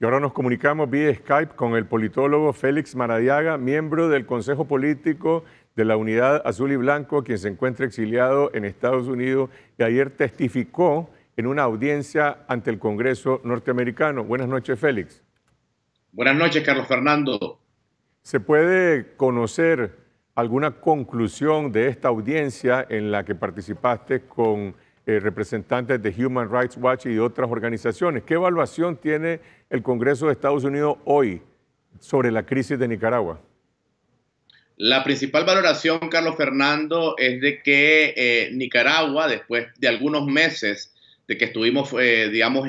Y ahora nos comunicamos vía Skype con el politólogo Félix Maradiaga, miembro del Consejo Político de la Unidad Azul y Blanco, quien se encuentra exiliado en Estados Unidos y ayer testificó en una audiencia ante el Congreso norteamericano. Buenas noches, Félix. Buenas noches, Carlos Fernando. ¿Se puede conocer alguna conclusión de esta audiencia en la que participaste con eh, representantes de Human Rights Watch y de otras organizaciones. ¿Qué evaluación tiene el Congreso de Estados Unidos hoy sobre la crisis de Nicaragua? La principal valoración, Carlos Fernando, es de que eh, Nicaragua, después de algunos meses de que estuvimos, eh, digamos,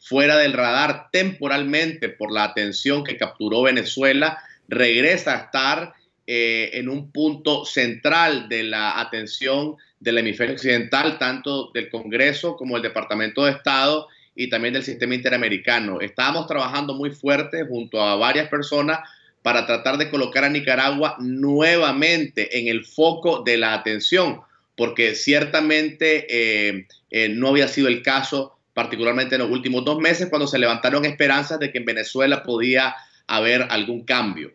fuera del radar temporalmente por la atención que capturó Venezuela, regresa a estar eh, en un punto central de la atención del hemisferio occidental, tanto del Congreso como del Departamento de Estado y también del sistema interamericano. Estábamos trabajando muy fuerte junto a varias personas para tratar de colocar a Nicaragua nuevamente en el foco de la atención, porque ciertamente eh, eh, no había sido el caso, particularmente en los últimos dos meses, cuando se levantaron esperanzas de que en Venezuela podía haber algún cambio.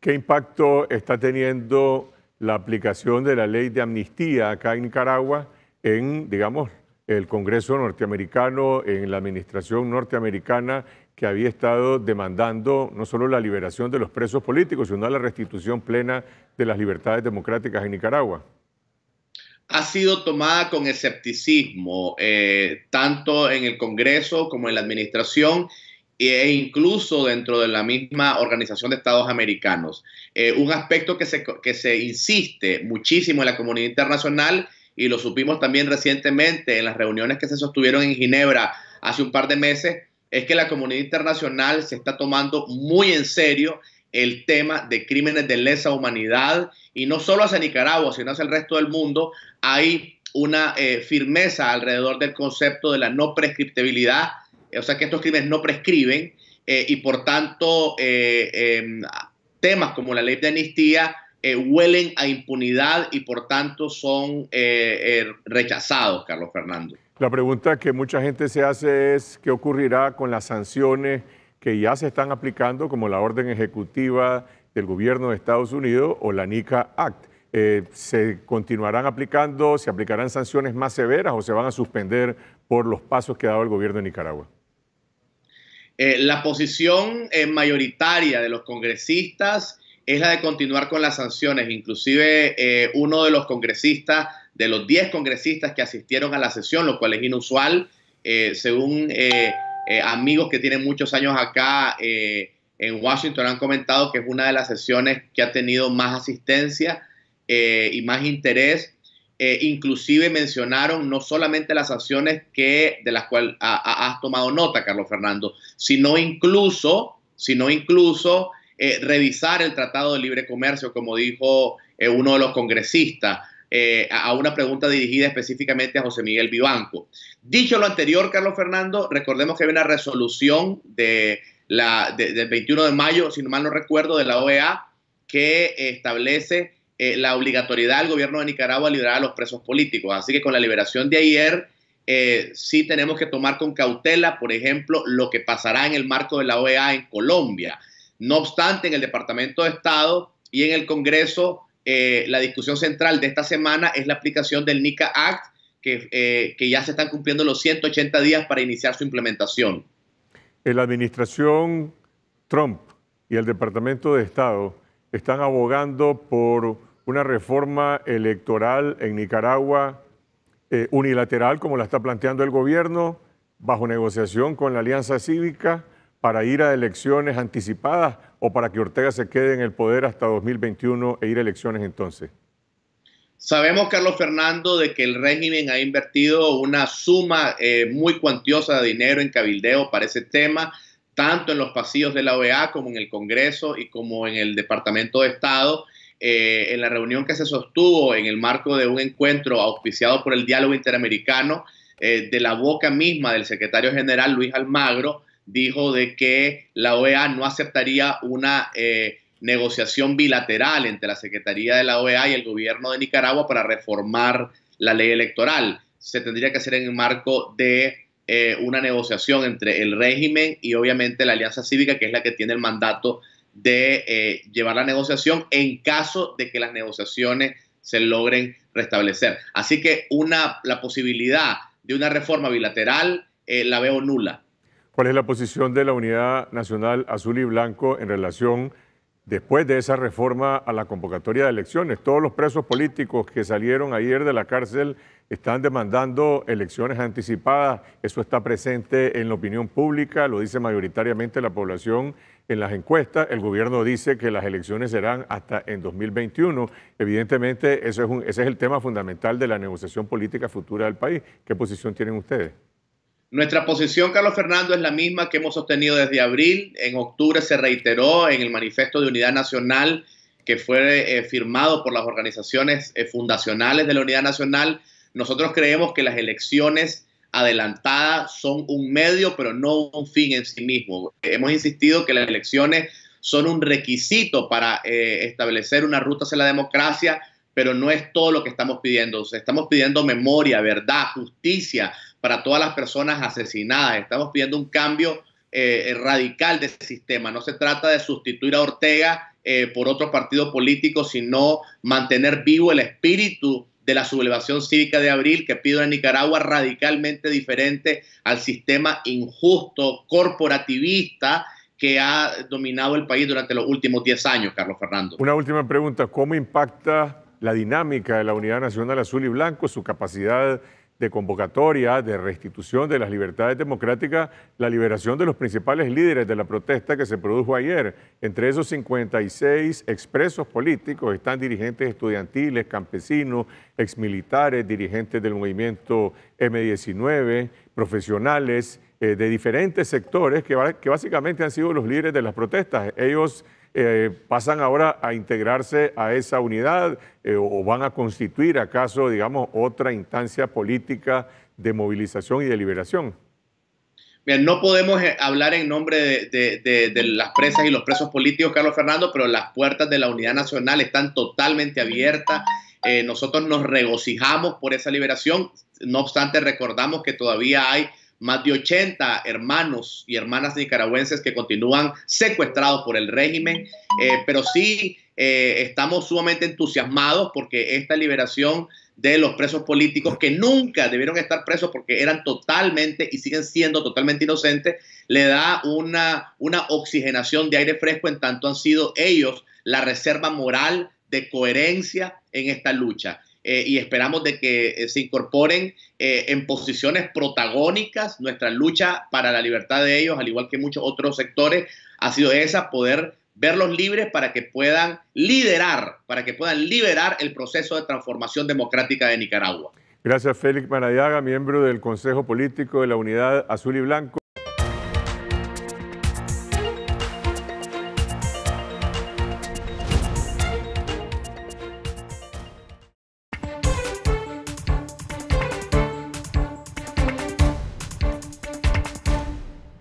¿Qué impacto está teniendo la aplicación de la ley de amnistía acá en Nicaragua en, digamos, el Congreso norteamericano, en la administración norteamericana que había estado demandando no solo la liberación de los presos políticos, sino la restitución plena de las libertades democráticas en Nicaragua? Ha sido tomada con escepticismo, eh, tanto en el Congreso como en la administración e incluso dentro de la misma Organización de Estados Americanos. Eh, un aspecto que se, que se insiste muchísimo en la comunidad internacional y lo supimos también recientemente en las reuniones que se sostuvieron en Ginebra hace un par de meses, es que la comunidad internacional se está tomando muy en serio el tema de crímenes de lesa humanidad y no solo hacia Nicaragua, sino hacia el resto del mundo. Hay una eh, firmeza alrededor del concepto de la no prescriptibilidad o sea que estos crímenes no prescriben eh, y por tanto eh, em, temas como la ley de amnistía eh, huelen a impunidad y por tanto son rechazados, Carlos Fernando. La pregunta que mucha gente se hace es qué ocurrirá con las sanciones que ya se están aplicando, como la orden ejecutiva del gobierno de Estados Unidos o la NICA Act. ¿Se continuarán aplicando, se aplicarán sanciones más severas o se van a suspender por los pasos que ha dado el gobierno de Nicaragua? Eh, la posición eh, mayoritaria de los congresistas es la de continuar con las sanciones. Inclusive eh, uno de los congresistas, de los 10 congresistas que asistieron a la sesión, lo cual es inusual, según amigos que tienen muchos años acá en Washington, han comentado que es una de las sesiones que ha tenido más asistencia y más interés eh, inclusive mencionaron no solamente las acciones que, de las cuales has tomado nota, Carlos Fernando, sino incluso, sino incluso eh, revisar el Tratado de Libre Comercio, como dijo eh, uno de los congresistas, a una pregunta dirigida específicamente a José Miguel Vivanco. Dicho lo anterior, Carlos Fernando, recordemos que hay una resolución de la, del 21 de mayo, si mal no recuerdo, de la OEA, que establece eh, la obligatoriedad del gobierno de Nicaragua a liberar a los presos políticos. Así que con la liberación de ayer, eh, sí tenemos que tomar con cautela, por ejemplo, lo que pasará en el marco de la OEA en Colombia. No obstante, en el Departamento de Estado y en el Congreso, eh, la discusión central de esta semana es la aplicación del NICA Act, que, que, ya se están cumpliendo los 180 días para iniciar su implementación. La administración Trump y el Departamento de Estado están abogando por una reforma electoral en Nicaragua eh, unilateral, como la está planteando el gobierno, bajo negociación con la Alianza Cívica, para ir a elecciones anticipadas o para que Ortega se quede en el poder hasta 2021 e ir a elecciones entonces? Sabemos, Carlos Fernando, de que el régimen ha invertido una suma eh, muy cuantiosa de dinero en cabildeo para ese tema, tanto en los pasillos de la OEA como en el Congreso y como en el Departamento de Estado. Eh, en la reunión que se sostuvo en el marco de un encuentro auspiciado por el diálogo interamericano, eh, de la boca misma del secretario general Luis Almagro, dijo de que la OEA no aceptaría una eh, negociación bilateral entre la Secretaría de la OEA y el gobierno de Nicaragua para reformar la ley electoral. Se tendría que hacer en el marco de una negociación entre el régimen y obviamente la Alianza Cívica, que es la que tiene el mandato de eh, llevar la negociación en caso de que las negociaciones se logren restablecer. Así que una, la posibilidad de una reforma bilateral eh, la veo nula. ¿Cuál es la posición de la Unidad Nacional Azul y Blanco en relación, después de esa reforma, a la convocatoria de elecciones? Todos los presos políticos que salieron ayer de la cárcel están demandando elecciones anticipadas. Eso está presente en la opinión pública, lo dice mayoritariamente la población en las encuestas. El gobierno dice que las elecciones serán hasta en 2021. Evidentemente, ese es el tema fundamental de la negociación política futura del país. ¿Qué posición tienen ustedes? Nuestra posición, Carlos Fernando, es la misma que hemos sostenido desde abril. En octubre se reiteró en el manifiesto de unidad nacional que fue eh, firmado por las organizaciones eh, fundacionales de la unidad nacional. Nosotros creemos que las elecciones adelantada son un medio, pero no un fin en sí mismo. Hemos insistido que las elecciones son un requisito para eh, establecer una ruta hacia la democracia, pero no es todo lo que estamos pidiendo. estamos pidiendo memoria, verdad, justicia para todas las personas asesinadas. Estamos pidiendo un cambio eh, radical ese sistema. No se trata de sustituir a Ortega eh, por otro partido político, sino mantener vivo el espíritu de la sublevación cívica de abril, que pide una Nicaragua radicalmente diferente al sistema injusto, corporativista que ha dominado el país durante los últimos 10 años, Carlos Fernando. Una última pregunta, ¿cómo impacta la dinámica de la Unidad Nacional Azul y Blanco, su capacidad de convocatoria, de restitución de las libertades democráticas, la liberación de los principales líderes de la protesta que se produjo ayer. Entre esos 56 expresos políticos están dirigentes estudiantiles, campesinos, exmilitares, dirigentes del movimiento M19, profesionales eh, de diferentes sectores que, que básicamente han sido los líderes de las protestas. Ellos eh, pasan ahora a integrarse a esa unidad eh, o van a constituir acaso, digamos, otra instancia política de movilización y de liberación? Bien, no podemos eh, hablar en nombre de, las presas y los presos políticos, Carlos Fernando, pero las puertas de la unidad nacional están totalmente abiertas. nosotros nos regocijamos por esa liberación. No obstante, recordamos que todavía hay más de 80 hermanos y hermanas nicaragüenses que continúan secuestrados por el régimen, eh, pero sí eh, estamos sumamente entusiasmados porque esta liberación de los presos políticos que nunca debieron estar presos porque eran totalmente y siguen siendo totalmente inocentes, le da una, una oxigenación de aire fresco en tanto han sido ellos la reserva moral de coherencia en esta lucha. Eh, y esperamos de que eh, se incorporen eh, en posiciones protagónicas. Nuestra lucha para la libertad de ellos, al igual que muchos otros sectores, ha sido esa, poder verlos libres para que puedan liderar, para que puedan liberar el proceso de transformación democrática de Nicaragua. Gracias, Félix Maradiaga, miembro del Consejo Político de la Unidad Azul y Blanco.